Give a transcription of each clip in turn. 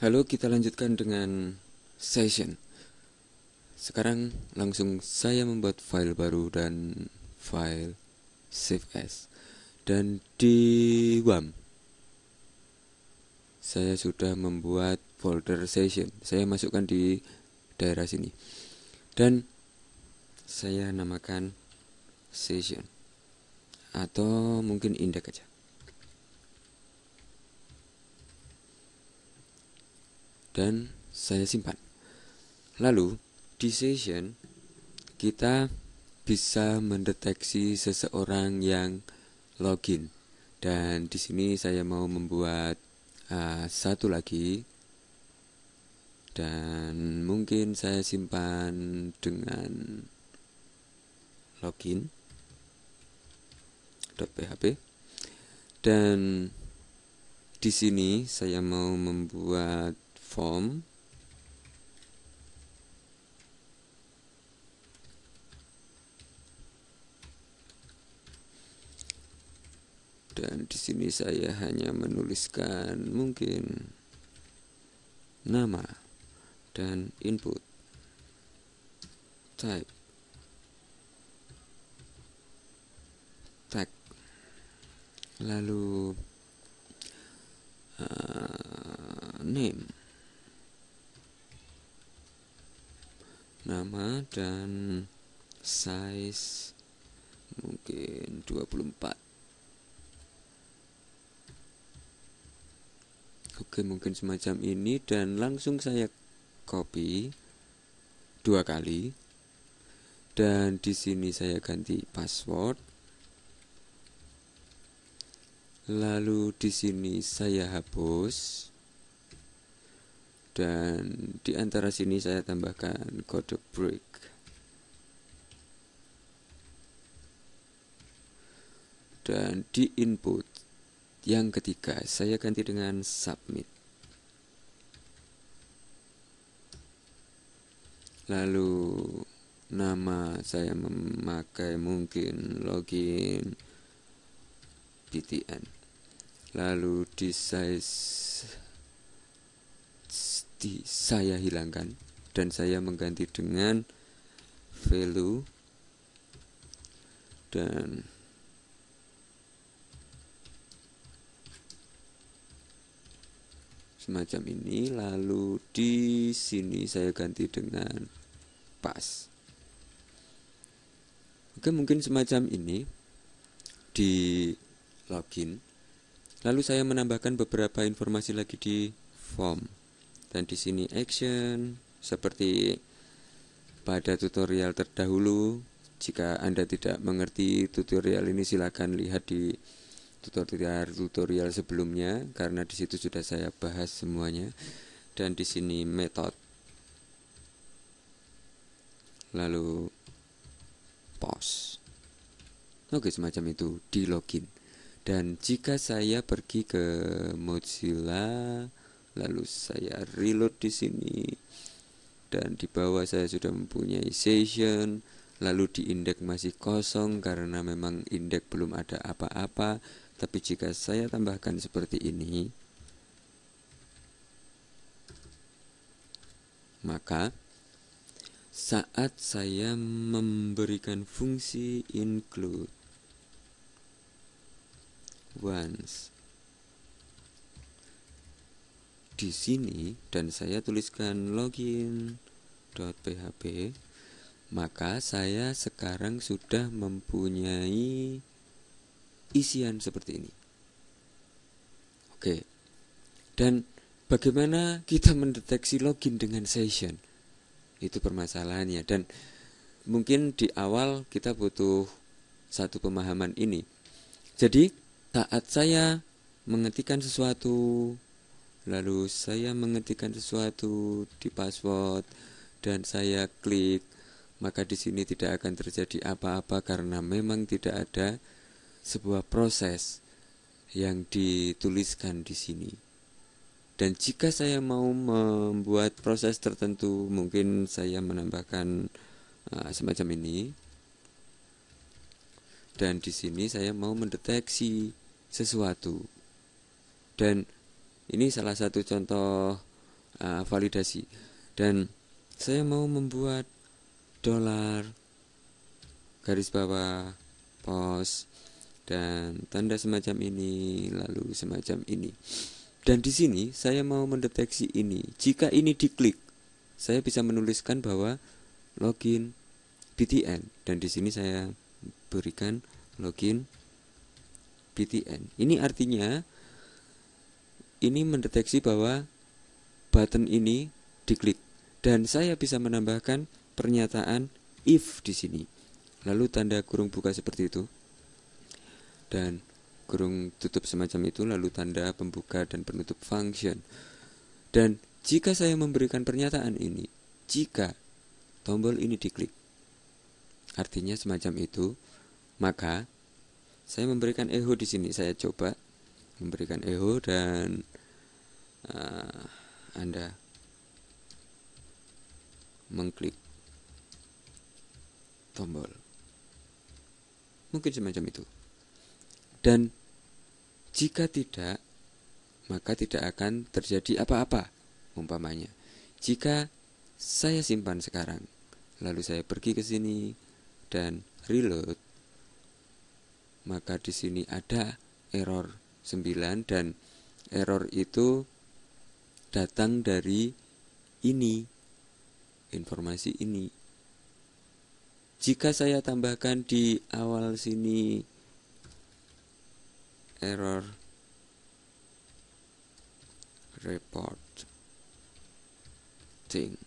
Halo, kita lanjutkan dengan session. Sekarang langsung saya membuat file baru dan file save as dan di WAM. Saya sudah membuat folder session. Saya masukkan di daerah sini. Dan saya namakan session atau mungkin indeks aja dan saya simpan lalu di session kita bisa mendeteksi seseorang yang login dan di sini saya mau membuat uh, satu lagi dan mungkin saya simpan dengan login .php dan di sini saya mau membuat form dan di sini saya hanya menuliskan mungkin nama dan input type lalu uh, name nama dan size mungkin 24 Oke mungkin semacam ini dan langsung saya copy dua kali dan di sini saya ganti password lalu di sini saya hapus dan di antara sini saya tambahkan kode break dan di input yang ketiga saya ganti dengan submit lalu nama saya memakai mungkin login btn lalu size di, saya hilangkan dan saya mengganti dengan value dan semacam ini lalu di sini saya ganti dengan pas oke mungkin semacam ini di login Lalu saya menambahkan beberapa informasi lagi di form. Dan di sini action seperti pada tutorial terdahulu. Jika Anda tidak mengerti tutorial ini silakan lihat di tutorial-tutorial sebelumnya karena di situ sudah saya bahas semuanya. Dan di sini method. Lalu pause. Oke, semacam itu di login. Dan jika saya pergi ke Mozilla, lalu saya reload di sini, dan di bawah saya sudah mempunyai session, lalu di indeks masih kosong karena memang indeks belum ada apa-apa. Tapi jika saya tambahkan seperti ini, maka saat saya memberikan fungsi include once di sini dan saya tuliskan login. php maka saya sekarang sudah mempunyai isian seperti ini. Oke. Dan bagaimana kita mendeteksi login dengan session? Itu permasalahannya dan mungkin di awal kita butuh satu pemahaman ini. Jadi saat saya mengetikkan sesuatu, lalu saya mengetikkan sesuatu di password dan saya klik, maka di sini tidak akan terjadi apa-apa karena memang tidak ada sebuah proses yang dituliskan di sini. Dan jika saya mau membuat proses tertentu, mungkin saya menambahkan uh, semacam ini. Dan di sini saya mau mendeteksi sesuatu. Dan ini salah satu contoh uh, validasi. Dan saya mau membuat dolar garis bawah pos dan tanda semacam ini lalu semacam ini. Dan di sini saya mau mendeteksi ini. Jika ini diklik, saya bisa menuliskan bahwa login BTN dan di sini saya berikan login BTN. Ini artinya ini mendeteksi bahwa button ini diklik dan saya bisa menambahkan pernyataan if di sini. Lalu tanda kurung buka seperti itu. Dan kurung tutup semacam itu lalu tanda pembuka dan penutup function. Dan jika saya memberikan pernyataan ini, jika tombol ini diklik, artinya semacam itu, maka saya memberikan echo di sini. Saya coba memberikan echo dan uh, Anda mengklik tombol. Mungkin semacam itu. Dan jika tidak, maka tidak akan terjadi apa-apa umpamanya. Jika saya simpan sekarang, lalu saya pergi ke sini, dan reload maka di sini ada error 9 dan error itu datang dari ini informasi ini jika saya tambahkan di awal sini error report thing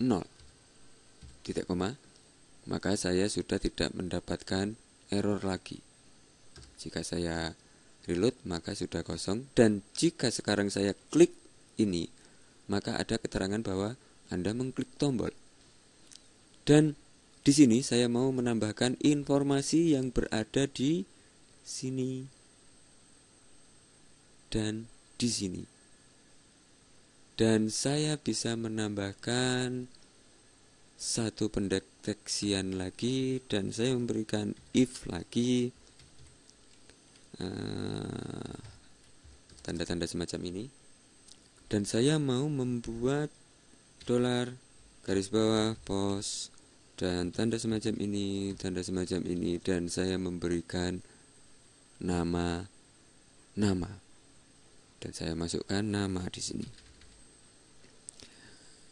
0 titik koma, maka saya sudah tidak mendapatkan error lagi. Jika saya reload, maka sudah kosong. Dan jika sekarang saya klik ini, maka ada keterangan bahwa Anda mengklik tombol. Dan di sini saya mau menambahkan informasi yang berada di sini dan di sini. Dan saya bisa menambahkan satu pendeteksian lagi dan saya memberikan if lagi eh, tanda-tanda uh, semacam ini dan saya mau membuat dolar garis bawah pos dan tanda semacam ini tanda semacam ini dan saya memberikan nama nama dan saya masukkan nama di sini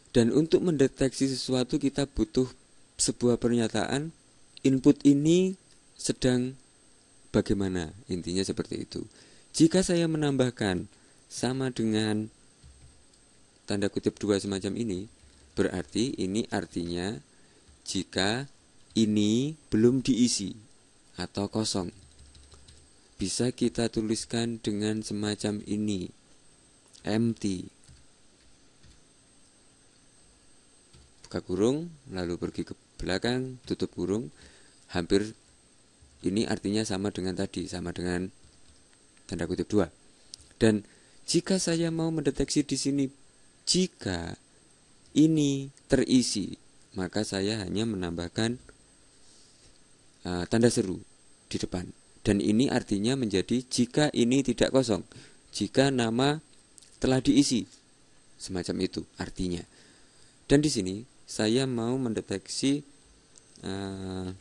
dan untuk mendeteksi sesuatu kita butuh sebuah pernyataan input ini sedang bagaimana. Intinya seperti itu. Jika saya menambahkan sama dengan tanda kutip dua semacam ini, berarti ini artinya jika ini belum diisi atau kosong. Bisa kita tuliskan dengan semacam ini, empty. buka kurung lalu pergi ke belakang tutup kurung hampir ini artinya sama dengan tadi sama dengan tanda kutip 2 dan jika saya mau mendeteksi di sini jika ini terisi maka saya hanya menambahkan uh, tanda seru di depan dan ini artinya menjadi jika ini tidak kosong jika nama telah diisi semacam itu artinya dan di sini saya mau mendeteksi uh,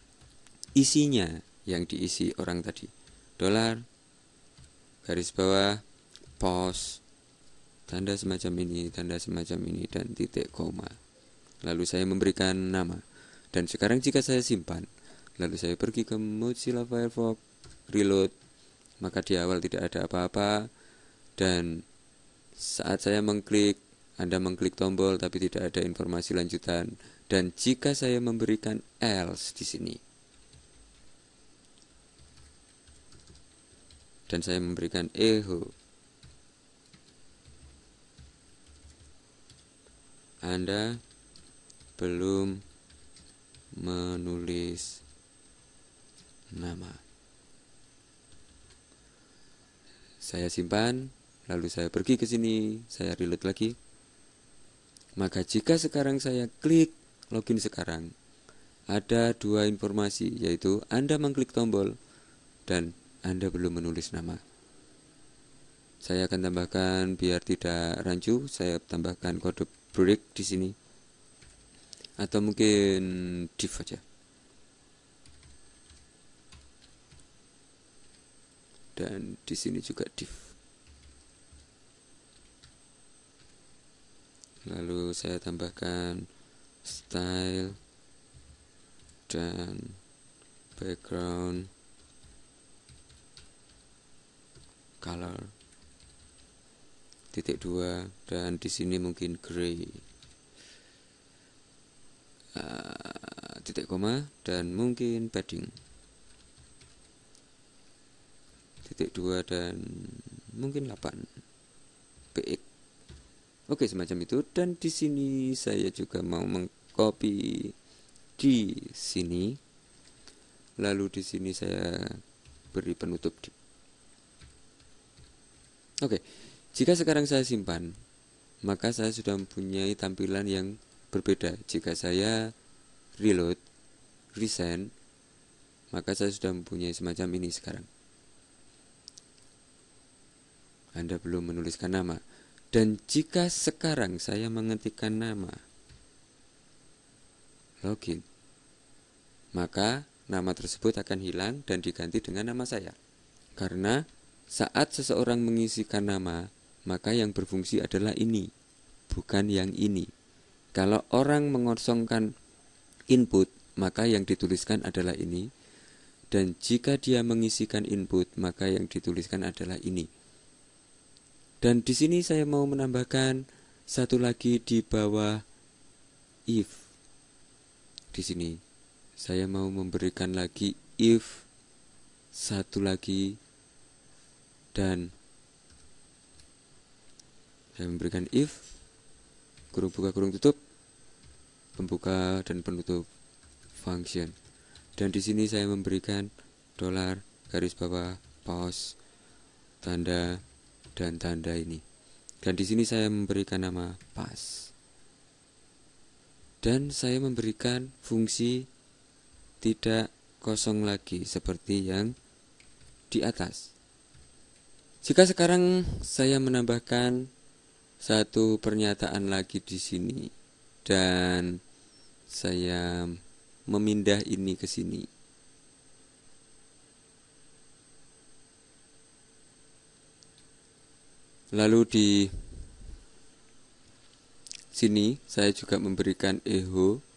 isinya yang diisi orang tadi dolar garis bawah pos tanda semacam ini tanda semacam ini dan titik koma lalu saya memberikan nama dan sekarang jika saya simpan lalu saya pergi ke Mozilla Firefox reload maka di awal tidak ada apa-apa dan saat saya mengklik anda mengklik tombol tapi tidak ada informasi lanjutan. Dan jika saya memberikan else di sini, dan saya memberikan echo, Anda belum menulis nama. Saya simpan, lalu saya pergi ke sini, saya reload lagi. Maka jika sekarang saya klik login sekarang, ada dua informasi yaitu Anda mengklik tombol dan Anda belum menulis nama. Saya akan tambahkan biar tidak rancu, saya tambahkan kode break di sini. Atau mungkin div aja. Dan di sini juga div. lalu saya tambahkan style dan background color titik dua dan di sini mungkin gray uh, ah, titik koma dan mungkin padding titik dua dan mungkin 8 Oke, semacam itu. Dan di sini saya juga mau mengcopy di sini. Lalu di sini saya beri penutup di. Oke. Jika sekarang saya simpan, maka saya sudah mempunyai tampilan yang berbeda. Jika saya reload, resend, maka saya sudah mempunyai semacam ini sekarang. Anda belum menuliskan nama. Dan jika sekarang saya mengetikkan nama login, maka nama tersebut akan hilang dan diganti dengan nama saya. Karena saat seseorang mengisikan nama, maka yang berfungsi adalah ini, bukan yang ini. Kalau orang mengosongkan input, maka yang dituliskan adalah ini, dan jika dia mengisikan input, maka yang dituliskan adalah ini. Dan di sini saya mau menambahkan satu lagi di bawah if. Di sini saya mau memberikan lagi if satu lagi dan saya memberikan if kurung buka kurung tutup pembuka dan penutup function dan di sini saya memberikan dolar garis bawah pause tanda dan tanda ini. Dan di sini saya memberikan nama pas Dan saya memberikan fungsi tidak kosong lagi seperti yang di atas. Jika sekarang saya menambahkan satu pernyataan lagi di sini dan saya memindah ini ke sini Lalu di sini saya juga memberikan eho